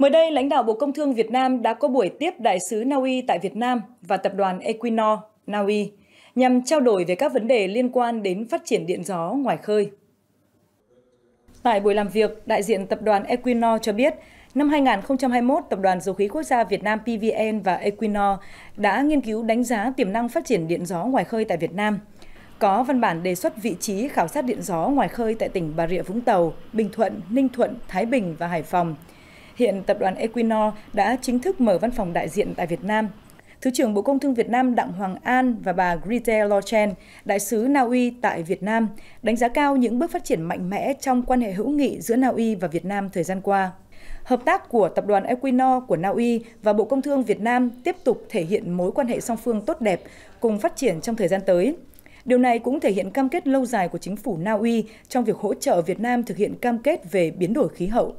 Mới đây, lãnh đạo Bộ Công Thương Việt Nam đã có buổi tiếp đại sứ Naui tại Việt Nam và tập đoàn Equinor Naui nhằm trao đổi về các vấn đề liên quan đến phát triển điện gió ngoài khơi. Tại buổi làm việc, đại diện tập đoàn Equinor cho biết, năm 2021, Tập đoàn Dầu khí Quốc gia Việt Nam PVN và Equinor đã nghiên cứu đánh giá tiềm năng phát triển điện gió ngoài khơi tại Việt Nam. Có văn bản đề xuất vị trí khảo sát điện gió ngoài khơi tại tỉnh Bà Rịa Vũng Tàu, Bình Thuận, Ninh Thuận, Thái Bình và Hải Phòng – hiện tập đoàn Equinor đã chính thức mở văn phòng đại diện tại Việt Nam. Thứ trưởng Bộ Công Thương Việt Nam Đặng Hoàng An và bà Grete Lochen, đại sứ Na Uy tại Việt Nam, đánh giá cao những bước phát triển mạnh mẽ trong quan hệ hữu nghị giữa Na Uy và Việt Nam thời gian qua. Hợp tác của tập đoàn Equinor của Na Uy và Bộ Công Thương Việt Nam tiếp tục thể hiện mối quan hệ song phương tốt đẹp cùng phát triển trong thời gian tới. Điều này cũng thể hiện cam kết lâu dài của chính phủ Na Uy trong việc hỗ trợ Việt Nam thực hiện cam kết về biến đổi khí hậu.